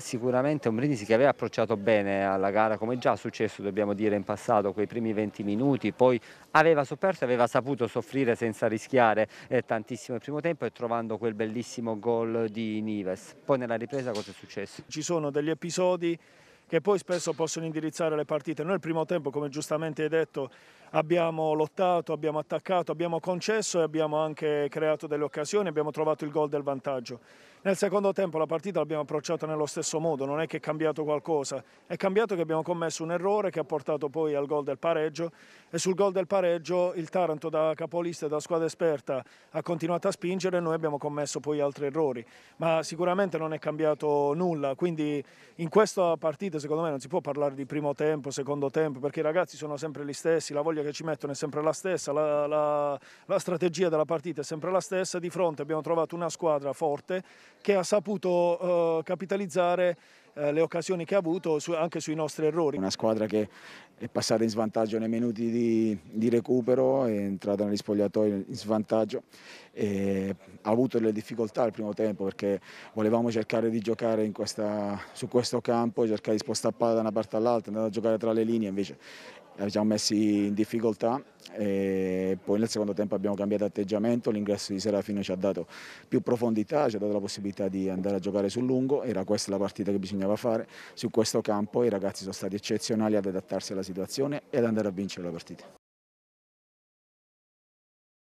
sicuramente un Brindisi che aveva approcciato bene alla gara, come già successo dobbiamo dire in passato, quei primi 20 minuti, poi aveva sofferto, aveva saputo soffrire senza rischiare eh, tantissimo il primo tempo e trovando quel bellissimo gol di Nives. Poi nella ripresa cosa è successo? Ci sono degli episodi che poi spesso possono indirizzare le partite. Noi nel primo tempo, come giustamente hai detto, abbiamo lottato, abbiamo attaccato, abbiamo concesso e abbiamo anche creato delle occasioni, abbiamo trovato il gol del vantaggio. Nel secondo tempo la partita l'abbiamo approcciata nello stesso modo, non è che è cambiato qualcosa, è cambiato che abbiamo commesso un errore che ha portato poi al gol del pareggio e sul gol del pareggio il Taranto da capolista e da squadra esperta ha continuato a spingere e noi abbiamo commesso poi altri errori, ma sicuramente non è cambiato nulla, quindi in questa partita secondo me non si può parlare di primo tempo, secondo tempo, perché i ragazzi sono sempre gli stessi, la voglia che ci mettono è sempre la stessa, la, la, la strategia della partita è sempre la stessa, di fronte abbiamo trovato una squadra forte che ha saputo eh, capitalizzare eh, le occasioni che ha avuto su, anche sui nostri errori. Una squadra che è passata in svantaggio nei minuti di, di recupero, è entrata negli spogliatoi in svantaggio e ha avuto delle difficoltà al primo tempo perché volevamo cercare di giocare questa, su questo campo, cercare di spostare palla da una parte all'altra, andare a giocare tra le linee, invece ci siamo messi in difficoltà e poi nel secondo tempo abbiamo cambiato atteggiamento, l'ingresso di Serafino ci ha dato più profondità, ci ha dato la possibilità di andare a giocare sul lungo, era questa la partita che bisognava fare, su questo campo i ragazzi sono stati eccezionali ad adattarsi alla situazione e ad andare a vincere la partita.